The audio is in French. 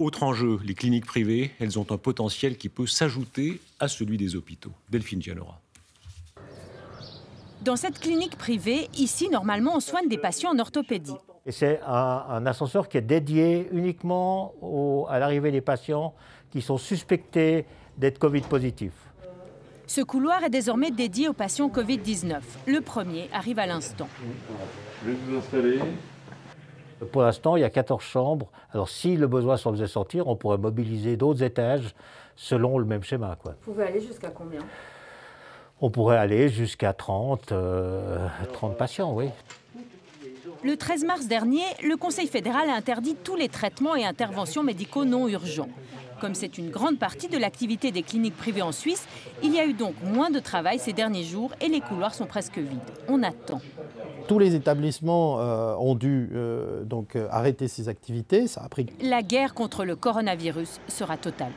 Autre enjeu, les cliniques privées, elles ont un potentiel qui peut s'ajouter à celui des hôpitaux. Delphine Gianora. Dans cette clinique privée, ici, normalement, on soigne des patients en orthopédie. Et c'est un, ascenseur qui est dédié uniquement à l'arrivée des patients qui sont suspectés d'être Covid positifs. Ce couloir est désormais dédié aux patients Covid-19. Le premier arrive à l'instant. Je vais vous installer. Pour l'instant, il y a 14 chambres. Alors, si le besoin s'en faisait sortir, on pourrait mobiliser d'autres étages selon le même schéma. Vous pouvez aller jusqu'à combien On pourrait aller jusqu'à 30, 30 euh, patients, oui. Le 13 mars dernier, le Conseil fédéral a interdit tous les traitements et interventions médicaux non urgents. Comme c'est une grande partie de l'activité des cliniques privées en Suisse, il y a eu donc moins de travail ces derniers jours et les couloirs sont presque vides. On attend. Tous les établissements euh, ont dû euh, donc euh, arrêter ces activités. Ça La guerre contre le coronavirus sera totale.